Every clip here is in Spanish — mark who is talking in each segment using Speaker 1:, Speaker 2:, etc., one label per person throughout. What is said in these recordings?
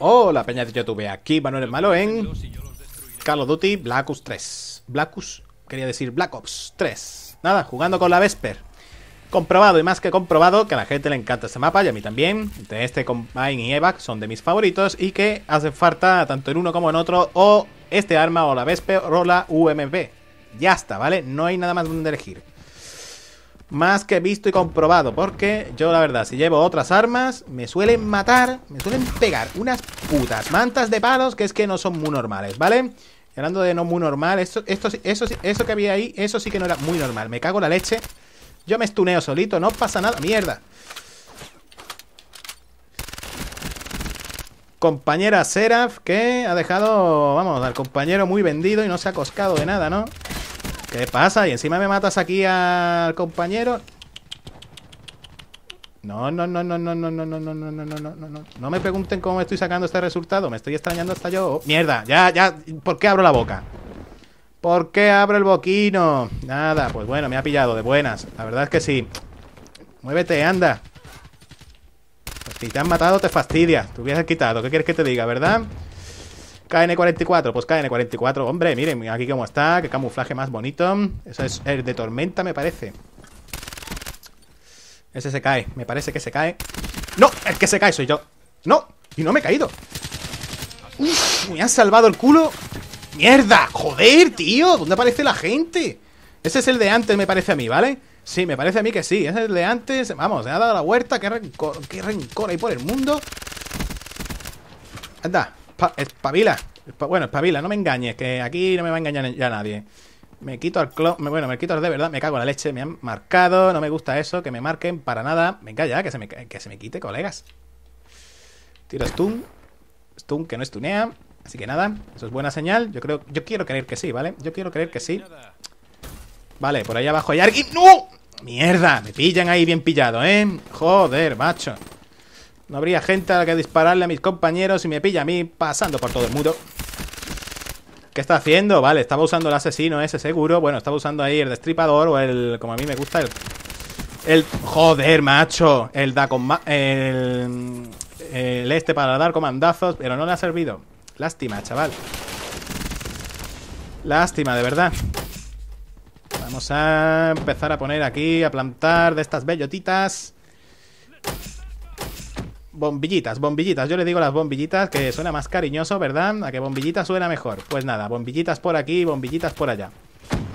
Speaker 1: Hola, peña de YouTube. Aquí Manuel el Malo en Call of Duty Black Ops 3. Black Ops, quería decir Black Ops 3. Nada, jugando con la Vesper. Comprobado y más que comprobado que a la gente le encanta este mapa y a mí también. De este Combine y Evac son de mis favoritos y que hace falta tanto en uno como en otro o este arma o la Vesper o la UMP. Ya está, ¿vale? No hay nada más donde elegir más que visto y comprobado. Porque yo, la verdad, si llevo otras armas, me suelen matar, me suelen pegar unas putas mantas de palos que es que no son muy normales, ¿vale? Hablando de no muy normal, esto, esto, eso, eso que había ahí, eso sí que no era muy normal. Me cago la leche. Yo me estuneo solito, no pasa nada. ¡Mierda! Compañera Seraph que ha dejado, vamos, al compañero muy vendido y no se ha coscado de nada, ¿no? ¿Qué pasa? Y encima me matas aquí al compañero. No, no, no, no, no, no, no, no, no, no, no, no, no, no. No me pregunten cómo me estoy sacando este resultado. Me estoy extrañando hasta yo. Mierda, ya, ya. ¿Por qué abro la boca? ¿Por qué abro el boquino? Nada, pues bueno, me ha pillado de buenas. La verdad es que sí. Muévete, anda. si te han matado, te fastidia. Te hubieras quitado. ¿Qué quieres que te diga, verdad? KN44, pues KN44, hombre, miren aquí cómo está, qué camuflaje más bonito. Eso es el de tormenta, me parece. Ese se cae, me parece que se cae. ¡No! El que se cae soy yo. ¡No! Y no me he caído. Uf, me han salvado el culo. ¡Mierda! ¡Joder, tío! ¿Dónde aparece la gente? Ese es el de antes, me parece a mí, ¿vale? Sí, me parece a mí que sí. Ese es el de antes. Vamos, me ha dado la huerta, ¡Qué rencor, qué rencor hay por el mundo! Anda, espabila. bueno, espabila, no me engañes, que aquí no me va a engañar ya nadie. Me quito al clon. Bueno, me quito al de verdad, me cago en la leche, me han marcado, no me gusta eso, que me marquen para nada. Venga ya, que se me, que se me quite, colegas. Tiro stun. Stun que no estunea. Así que nada, eso es buena señal. Yo creo, yo quiero creer que sí, ¿vale? Yo quiero creer que sí. Vale, por ahí abajo hay alguien. ¡No! ¡Mierda! Me pillan ahí bien pillado, ¿eh? Joder, macho. No habría gente a la que dispararle a mis compañeros y me pilla a mí pasando por todo el muro. ¿Qué está haciendo? Vale, estaba usando el asesino ese seguro. Bueno, estaba usando ahí el destripador o el... Como a mí me gusta el... El... Joder, macho. El da con... El... El este para dar comandazos. Pero no le ha servido. Lástima, chaval. Lástima, de verdad. Vamos a empezar a poner aquí, a plantar de estas bellotitas bombillitas, bombillitas. Yo le digo las bombillitas, que suena más cariñoso, ¿verdad? A que bombillitas suena mejor. Pues nada, bombillitas por aquí, bombillitas por allá.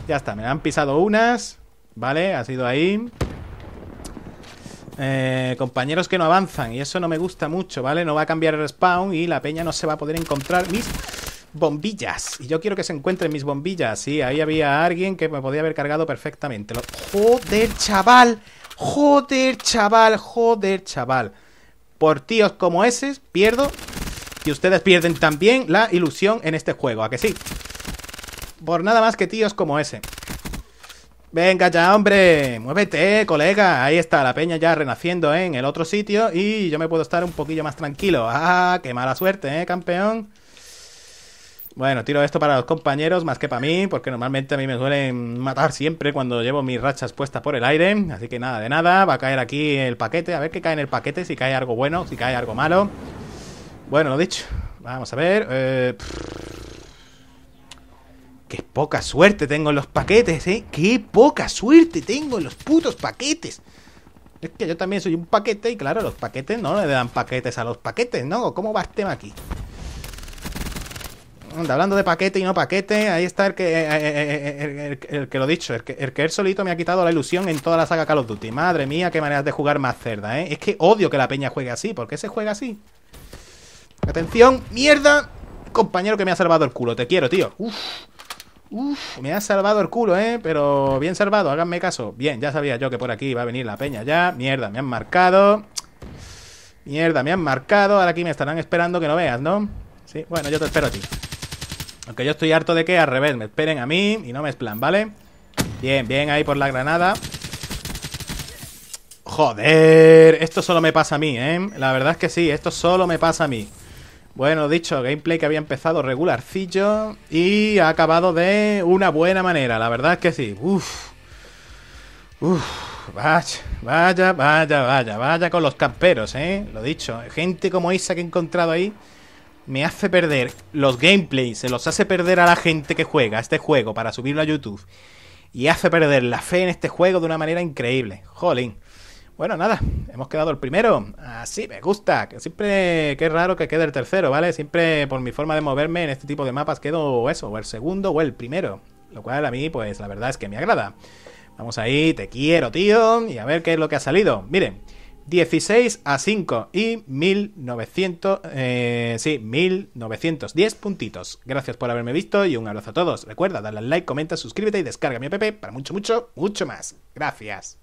Speaker 1: Ya está, me han pisado unas. Vale, ha sido ahí. Eh, compañeros que no avanzan. Y eso no me gusta mucho, ¿vale? No va a cambiar el spawn y la peña no se va a poder encontrar mis bombillas. Y yo quiero que se encuentren mis bombillas. Sí, ahí había alguien que me podía haber cargado perfectamente. Joder, chaval. Joder, chaval. Joder, chaval. Por tíos como ese, pierdo. Y ustedes pierden también la ilusión en este juego, ¿a que sí? Por nada más que tíos como ese. Venga ya, hombre, muévete, colega. Ahí está, la peña ya renaciendo en el otro sitio y yo me puedo estar un poquillo más tranquilo. ¡Ah, qué mala suerte, eh, campeón! Bueno, tiro esto para los compañeros más que para mí, porque normalmente a mí me suelen matar siempre cuando llevo mis rachas puestas por el aire. Así que nada, de nada, va a caer aquí el paquete. A ver qué cae en el paquete, si cae algo bueno, si cae algo malo. Bueno, lo dicho, vamos a ver. Eh, qué poca suerte tengo en los paquetes, ¿eh? Qué poca suerte tengo en los putos paquetes. Es que yo también soy un paquete y claro, los paquetes no le dan paquetes a los paquetes, ¿no? ¿Cómo va este tema aquí? Anda, hablando de paquete y no paquete, ahí está el que, eh, eh, eh, el, que lo dicho, el que, él solito me ha quitado la ilusión en toda la saga Call of Duty. Madre mía, qué maneras de jugar más cerda, ¿eh? Es que odio que la peña juegue así, ¿por qué se juega así? Atención, mierda, compañero que me ha salvado el culo, te quiero, tío. Uf, uf, me ha salvado el culo, ¿eh? Pero bien salvado, háganme caso. Bien, ya sabía yo que por aquí va a venir la peña ya. Mierda, me han marcado. Mierda, me han marcado. Ahora aquí me estarán esperando que no veas, ¿no? Sí, bueno, yo te espero a ti. Aunque yo estoy harto de que al revés me esperen a mí y no me esplan, ¿vale? Bien, bien ahí por la granada. Joder, esto solo me pasa a mí, ¿eh? La verdad es que sí, esto solo me pasa a mí. Bueno, dicho, gameplay que había empezado regularcillo y ha acabado de una buena manera, la verdad es que sí. Uf. Uf, vaya, vaya, vaya, vaya, vaya con los camperos, ¿eh? Lo dicho, gente como Isa que he encontrado ahí me hace perder los gameplays, se los hace perder a la gente que juega este juego para subirlo a YouTube. Y hace perder la fe en este juego de una manera increíble. Jolín. Bueno, nada, hemos quedado el primero. Así me gusta. Que siempre, qué raro que quede el tercero, ¿vale? Siempre por mi forma de moverme en este tipo de mapas quedo eso, o el segundo o el primero. Lo cual a mí, pues la verdad es que me agrada. Vamos ahí, te quiero, tío. Y a ver qué es lo que ha salido. Miren, 16 a 5 y 1900, eh, sí, 1910 puntitos. Gracias por haberme visto y un abrazo a todos. Recuerda darle al like, comenta, suscríbete y descarga mi app para mucho, mucho, mucho más. Gracias.